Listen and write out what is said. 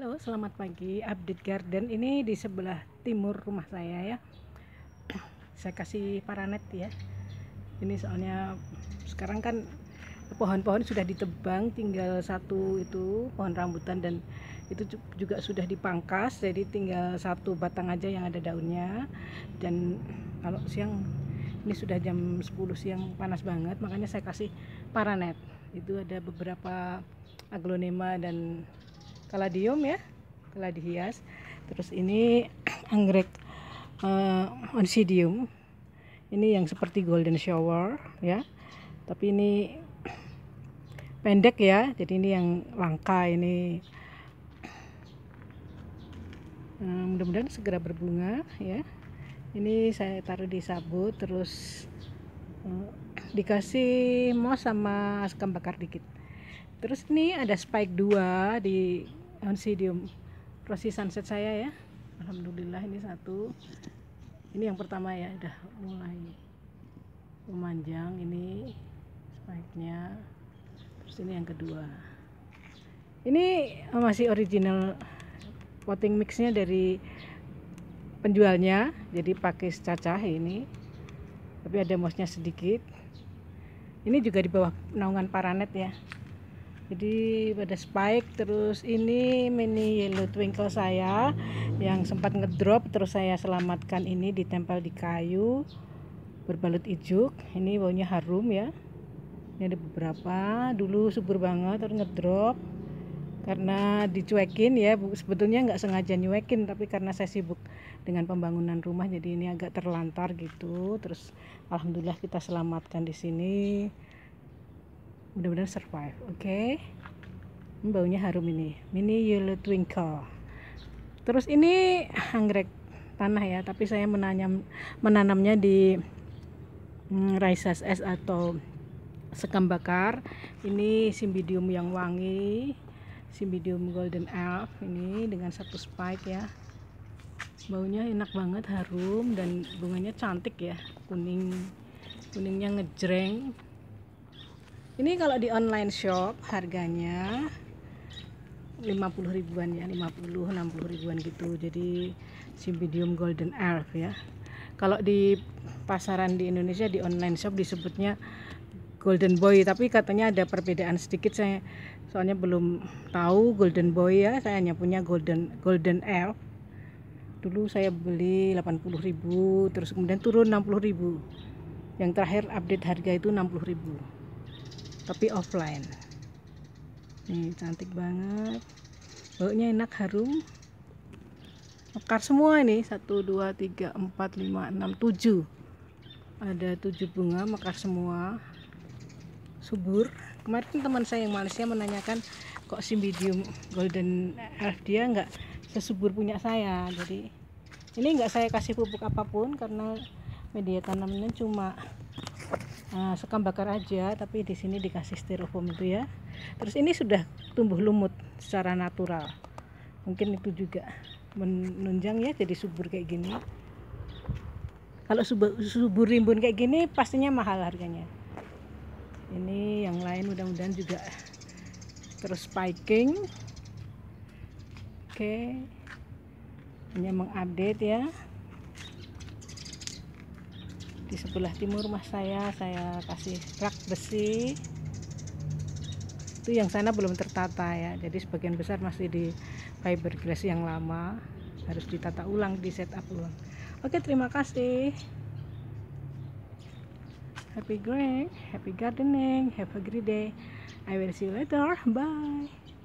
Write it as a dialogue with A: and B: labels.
A: Halo, selamat pagi. Update garden ini di sebelah timur rumah saya ya. Ah, saya kasih paranet ya. Ini soalnya sekarang kan pohon-pohon sudah ditebang, tinggal satu itu pohon rambutan dan itu juga sudah dipangkas, jadi tinggal satu batang aja yang ada daunnya. Dan kalau siang ini sudah jam 10 siang panas banget, makanya saya kasih paranet. Itu ada beberapa aglonema dan kaladium ya telah dihias terus ini anggrek uh, eh, oncidium ini yang seperti golden shower ya tapi ini pendek ya jadi ini yang langka ini eh, mudah-mudahan segera berbunga ya ini saya taruh di sabut terus eh, dikasih moss sama asam bakar dikit terus ini ada spike 2 di Oncidium Rosy sunset saya ya Alhamdulillah ini satu ini yang pertama ya udah mulai memanjang ini spike-nya terus ini yang kedua ini masih original potting mixnya dari penjualnya jadi pakai cacah ini tapi ada mosnya sedikit ini juga di bawah naungan paranet ya jadi pada spike terus ini mini yellow twinkle saya yang sempat ngedrop terus saya selamatkan ini ditempel di kayu berbalut ijuk ini baunya harum ya ini ada beberapa dulu subur banget terus ngedrop karena dicuekin ya sebetulnya nggak sengaja nyuekin tapi karena saya sibuk dengan pembangunan rumah jadi ini agak terlantar gitu terus alhamdulillah kita selamatkan di sini mudah-mudahan survive oke okay? ini baunya harum ini mini yellow twinkle terus ini anggrek tanah ya tapi saya menanam menanamnya di hmm, raisas s atau sekam bakar ini simbidium yang wangi simbidium golden elf ini dengan satu spike ya baunya enak banget harum dan bunganya cantik ya kuning kuningnya ngejreng ini kalau di online shop harganya 50 ribuan ya 50 60 ribuan gitu jadi Cymbidium golden elf ya kalau di pasaran di Indonesia di online shop disebutnya golden boy tapi katanya ada perbedaan sedikit saya soalnya belum tahu golden boy ya saya hanya punya golden golden elf dulu saya beli 80.000 terus kemudian turun 60.000 yang terakhir update harga itu 60.000 tapi offline nih cantik banget baunya enak harum mekar semua ini 1 2 3 4 5 6 7 ada 7 bunga mekar semua subur kemarin teman saya yang Malaysia menanyakan kok simbidium golden elf dia nggak sesubur punya saya jadi ini nggak saya kasih pupuk apapun karena media tanamnya cuma nah, suka bakar aja tapi di sini dikasih styrofoam itu ya terus ini sudah tumbuh lumut secara natural mungkin itu juga menunjang ya jadi subur kayak gini kalau subur, subur rimbun kayak gini pastinya mahal harganya ini yang lain mudah-mudahan juga terus spiking oke okay. hanya mengupdate ya di sebelah timur rumah saya saya kasih rak besi itu yang sana belum tertata ya jadi sebagian besar masih di fiberglass yang lama harus ditata ulang di setup ulang oke terima kasih happy growing happy gardening have a great day I will see you later bye